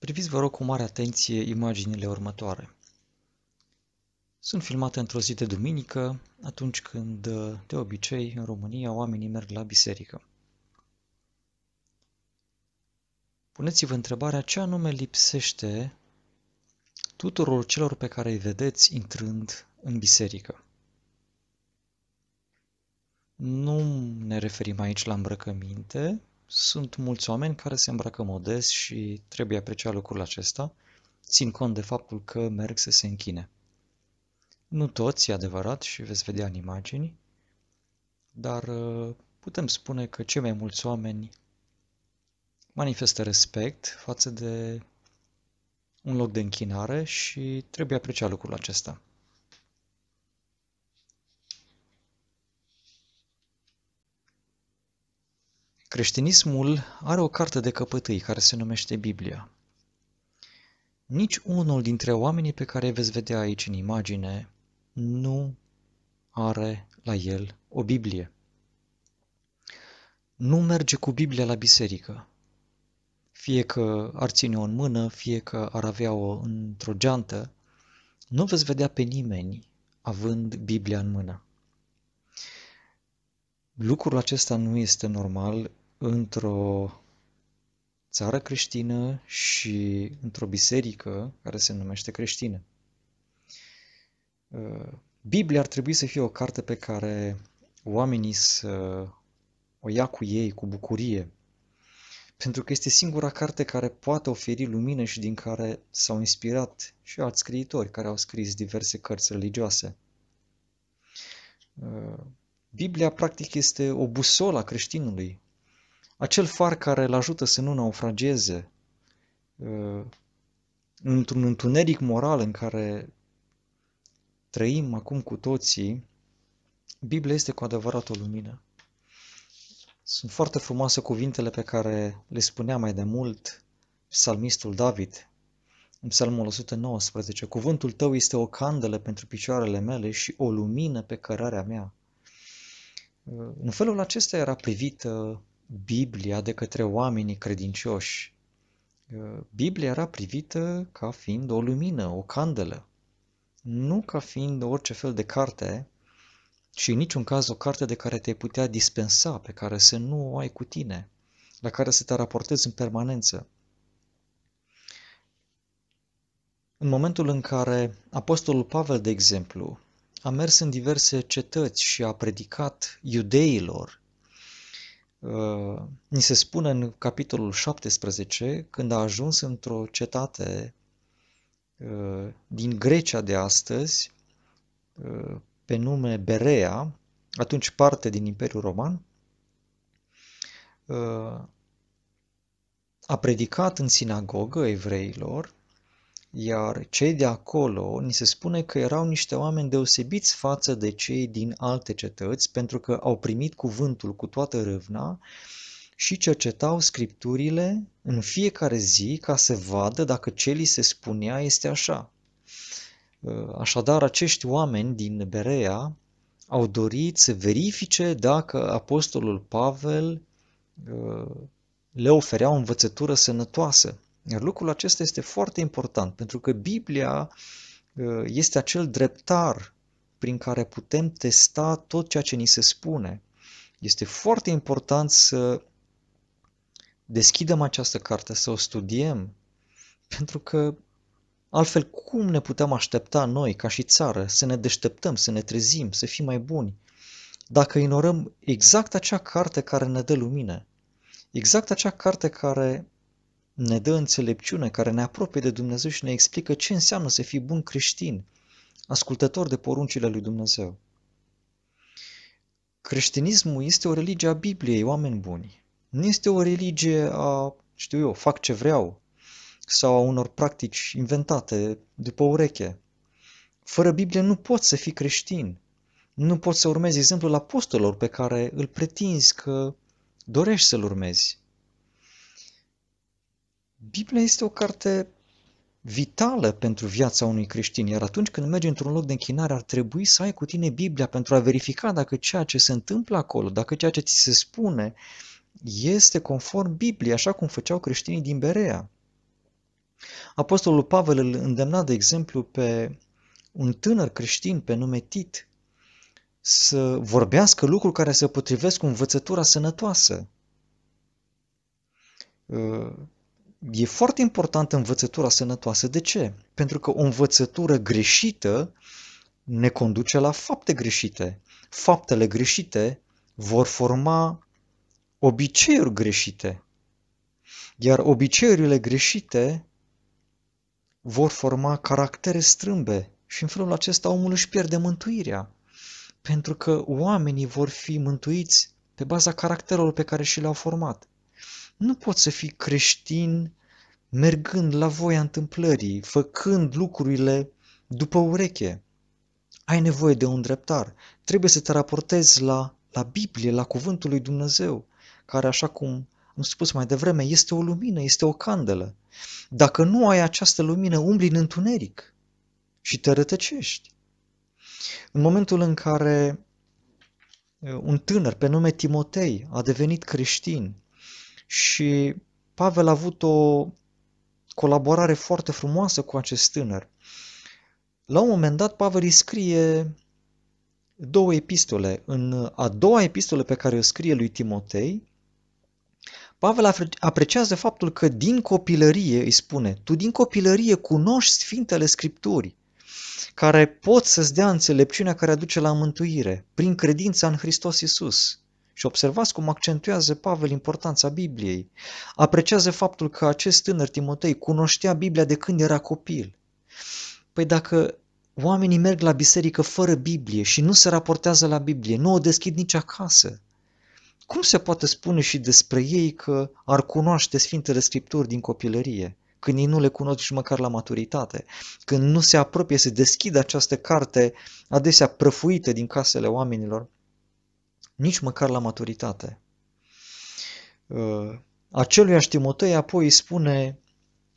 Priviți vă rog cu mare atenție imaginile următoare. Sunt filmate într-o zi de duminică, atunci când, de obicei, în România oamenii merg la biserică. Puneți-vă întrebarea ce anume lipsește tuturor celor pe care îi vedeți intrând în biserică. Nu ne referim aici la îmbrăcăminte, sunt mulți oameni care se îmbracă modest și trebuie apreciat lucrul acesta, țin cont de faptul că merg să se închine. Nu toți, e adevărat, și veți vedea în imagini, dar uh, putem spune că cei mai mulți oameni manifestă respect față de un loc de închinare și trebuie apreciat lucrul acesta. Creștinismul are o carte de căpătâi care se numește Biblia. Nici unul dintre oamenii pe care îi veți vedea aici în imagine nu are la el o Biblie. Nu merge cu Biblia la biserică. Fie că ar ține-o în mână, fie că ar avea-o într-o geantă, nu veți vedea pe nimeni având Biblia în mână. Lucrul acesta nu este normal într-o țară creștină și într-o biserică care se numește creștină. Uh, Biblia ar trebui să fie o carte pe care oamenii să o ia cu ei cu bucurie, pentru că este singura carte care poate oferi lumină și din care s-au inspirat și alți scriitori care au scris diverse cărți religioase. Uh, Biblia, practic, este o busolă a creștinului acel far care îl ajută să nu naufrageze uh, într-un întuneric moral în care trăim acum cu toții, Biblia este cu adevărat o lumină. Sunt foarte frumoase cuvintele pe care le spunea mai de mult psalmistul David în psalmul 119. Cuvântul tău este o candelă pentru picioarele mele și o lumină pe cărarea mea. Uh, în felul acesta era privită Biblia de către oamenii credincioși. Uh, Biblia era privită ca fiind o lumină, o candelă, nu ca fiind orice fel de carte și în niciun caz o carte de care te putea dispensa, pe care să nu o ai cu tine, la care să te raportezi în permanență. În momentul în care Apostolul Pavel, de exemplu, a mers în diverse cetăți și a predicat iudeilor Uh, ni se spune în capitolul 17, când a ajuns într-o cetate uh, din Grecia de astăzi, uh, pe nume Berea, atunci parte din Imperiul Roman, a predicat în sinagogă evreilor iar cei de acolo ni se spune că erau niște oameni deosebiți față de cei din alte cetăți, pentru că au primit cuvântul cu toată râvna și cercetau scripturile în fiecare zi ca să vadă dacă ce li se spunea este așa. Uh, așadar, acești oameni din Berea au dorit să verifice dacă apostolul Pavel uh, le oferea o învățătură sănătoasă iar lucrul acesta este foarte important, pentru că Biblia ă, este acel dreptar prin care putem testa tot ceea ce ni se spune. Este foarte important să deschidem această carte, să o studiem, pentru că altfel cum ne putem aștepta noi, ca și țară, să ne deșteptăm, să ne trezim, să fim mai buni, dacă ignorăm exact acea carte care ne dă lumină, exact acea carte care ne dă înțelepciune care ne apropie de Dumnezeu și ne explică ce înseamnă să fii bun creștin, ascultător de poruncile lui Dumnezeu. Creștinismul este o religie a Bibliei, oameni buni. Nu este o religie a, știu eu, fac ce vreau, sau a unor practici inventate după ureche. Fără Biblie nu poți să fii creștin. Nu poți să urmezi exemplul apostolilor pe care îl pretinzi că dorești să-l urmezi. Biblia este o carte vitală pentru viața unui creștin, iar atunci când mergi într-un loc de închinare ar trebui să ai cu tine Biblia pentru a verifica dacă ceea ce se întâmplă acolo, dacă ceea ce ți se spune este conform Bibliei, așa cum făceau creștinii din Berea. Apostolul Pavel îl îndemna, de exemplu, pe un tânăr creștin pe nume Tit să vorbească lucruri care se potrivesc cu învățătura sănătoasă uh, e foarte importantă învățătura sănătoasă. De ce? Pentru că o învățătură greșită ne conduce la fapte greșite. Faptele greșite vor forma obiceiuri greșite. Iar obiceiurile greșite vor forma caractere strâmbe și în felul acesta omul își pierde mântuirea. Pentru că oamenii vor fi mântuiți pe baza caracterelor pe care și le-au format. Nu poți să fii creștin mergând la voia întâmplării, făcând lucrurile după ureche. Ai nevoie de un dreptar. Trebuie să te raportezi la, la Biblie, la Cuvântul lui Dumnezeu, care, așa cum am spus mai devreme, este o lumină, este o candelă. Dacă nu ai această lumină, umbli în întuneric și te rătăcești. În momentul în care uh, un tânăr pe nume Timotei a devenit creștin, și Pavel a avut o colaborare foarte frumoasă cu acest tânăr. La un moment dat, Pavel îi scrie două epistole. În a doua epistole pe care o scrie lui Timotei, Pavel apreciază faptul că din copilărie, îi spune, tu din copilărie cunoști Sfintele Scripturi, care pot să-ți dea înțelepciunea care aduce la mântuire, prin credința în Hristos Isus. Și observați cum accentuează Pavel importanța Bibliei. Apreciază faptul că acest tânăr Timotei cunoștea Biblia de când era copil. Păi dacă oamenii merg la biserică fără Biblie și nu se raportează la Biblie, nu o deschid nici acasă, cum se poate spune și despre ei că ar cunoaște Sfintele Scripturi din copilărie, când ei nu le cunosc și măcar la maturitate, când nu se apropie să deschidă această carte adesea prăfuită din casele oamenilor nici măcar la maturitate. Uh, aceluiași Timotei apoi îi spune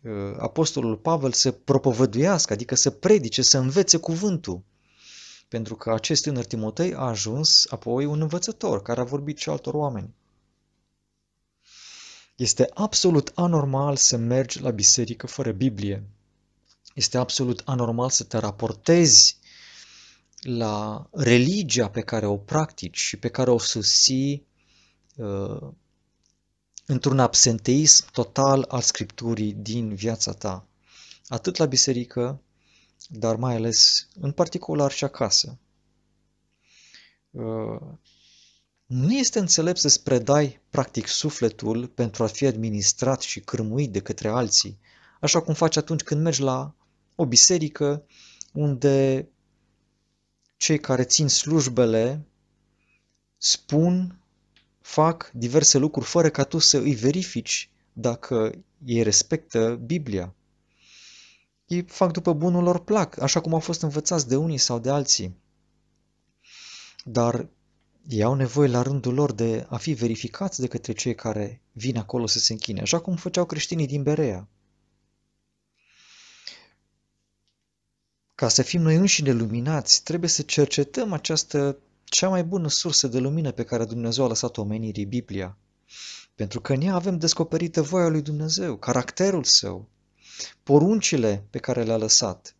uh, apostolul Pavel să propovăduiască, adică să predice, să învețe cuvântul. Pentru că acest tânăr Timotei a ajuns apoi un învățător care a vorbit și altor oameni. Este absolut anormal să mergi la biserică fără Biblie. Este absolut anormal să te raportezi la religia pe care o practici și pe care o susții uh, într-un absenteism total al Scripturii din viața ta, atât la biserică, dar mai ales în particular și acasă. Uh, nu este înțelept să-ți predai practic sufletul pentru a fi administrat și cârmuit de către alții, așa cum faci atunci când mergi la o biserică unde cei care țin slujbele spun, fac diverse lucruri fără ca tu să îi verifici dacă ei respectă Biblia. Ei fac după bunul lor plac, așa cum au fost învățați de unii sau de alții. Dar ei au nevoie la rândul lor de a fi verificați de către cei care vin acolo să se închine, așa cum făceau creștinii din Berea. Ca să fim noi înșine luminați, trebuie să cercetăm această cea mai bună sursă de lumină pe care Dumnezeu a lăsat omenirii, Biblia. Pentru că în ea avem descoperită voia lui Dumnezeu, caracterul său, poruncile pe care le-a lăsat,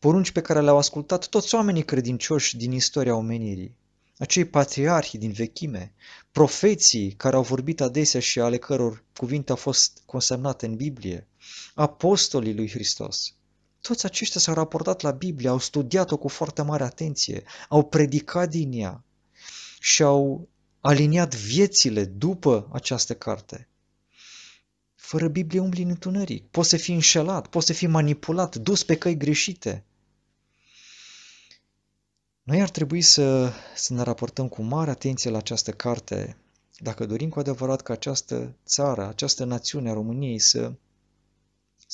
porunci pe care le-au ascultat toți oamenii credincioși din istoria omenirii, acei patriarhi din vechime, profeții care au vorbit adesea și ale căror cuvinte au fost consemnate în Biblie, apostolii lui Hristos toți aceștia s-au raportat la Biblie, au studiat-o cu foarte mare atenție, au predicat din ea și au aliniat viețile după această carte. Fără Biblie umbli în întuneric, poți să fii înșelat, poți să fii manipulat, dus pe căi greșite. Noi ar trebui să, să ne raportăm cu mare atenție la această carte, dacă dorim cu adevărat ca această țară, această națiune a României să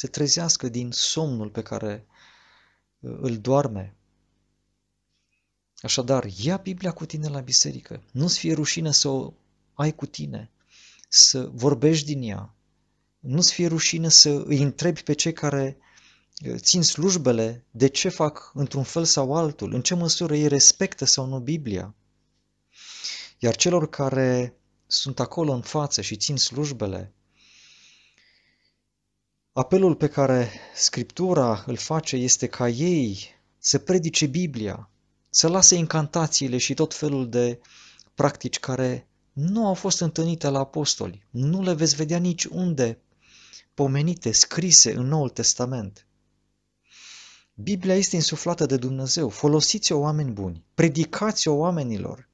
se trezească din somnul pe care uh, îl doarme. Așadar, ia Biblia cu tine la biserică. Nu-ți fie rușine să o ai cu tine, să vorbești din ea. Nu-ți fie rușine să îi întrebi pe cei care uh, țin slujbele de ce fac într-un fel sau altul, în ce măsură ei respectă sau nu Biblia. Iar celor care sunt acolo în față și țin slujbele, Apelul pe care Scriptura îl face este ca ei să predice Biblia, să lase incantațiile și tot felul de practici care nu au fost întâlnite la apostoli. Nu le veți vedea nici unde pomenite, scrise în Noul Testament. Biblia este insuflată de Dumnezeu. Folosiți-o oameni buni, predicați-o oamenilor.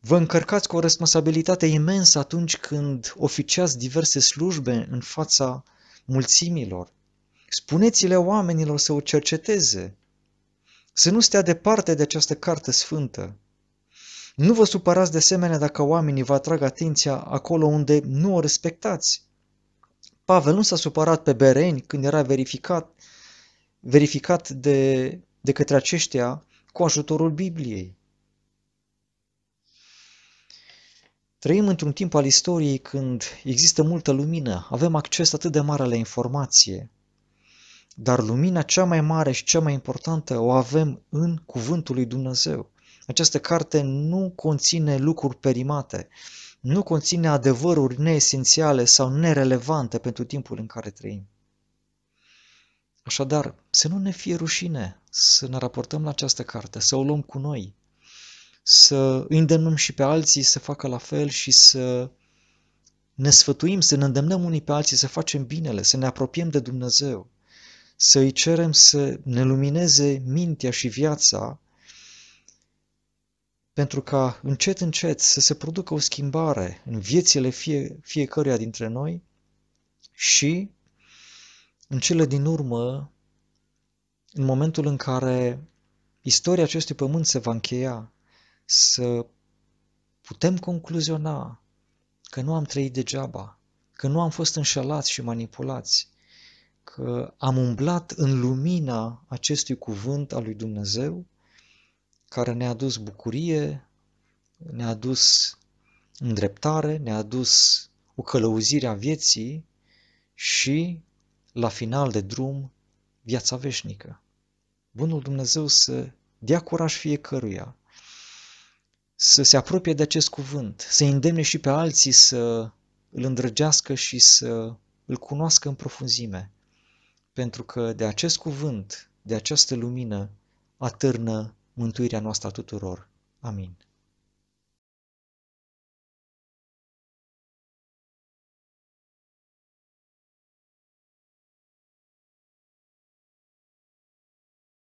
Vă încărcați cu o responsabilitate imensă atunci când oficiați diverse slujbe în fața mulțimilor. Spuneți-le oamenilor să o cerceteze, să nu stea departe de această carte sfântă. Nu vă supărați de asemenea dacă oamenii vă atrag atenția acolo unde nu o respectați. Pavel nu s-a supărat pe Bereni când era verificat, verificat de, de către aceștia cu ajutorul Bibliei. Trăim într-un timp al istoriei când există multă lumină, avem acces atât de mare la informație, dar lumina cea mai mare și cea mai importantă o avem în Cuvântul lui Dumnezeu. Această carte nu conține lucruri perimate, nu conține adevăruri neesențiale sau nerelevante pentru timpul în care trăim. Așadar, să nu ne fie rușine să ne raportăm la această carte, să o luăm cu noi, să îi îndemnăm și pe alții să facă la fel și să ne sfătuim, să ne îndemnăm unii pe alții să facem binele, să ne apropiem de Dumnezeu, să îi cerem să ne lumineze mintea și viața pentru ca încet, încet să se producă o schimbare în viețile fie, fiecăruia dintre noi și în cele din urmă, în momentul în care istoria acestui pământ se va încheia, să putem concluziona că nu am trăit degeaba, că nu am fost înșelați și manipulați, că am umblat în lumina acestui cuvânt al lui Dumnezeu, care ne-a dus bucurie, ne-a dus îndreptare, ne-a dus o călăuzire a vieții și, la final de drum, viața veșnică. Bunul Dumnezeu să dea curaj fiecăruia să se apropie de acest cuvânt, să îndemne și pe alții să îl îndrăgească și să îl cunoască în profunzime, pentru că de acest cuvânt, de această lumină, atârnă mântuirea noastră a tuturor. Amin.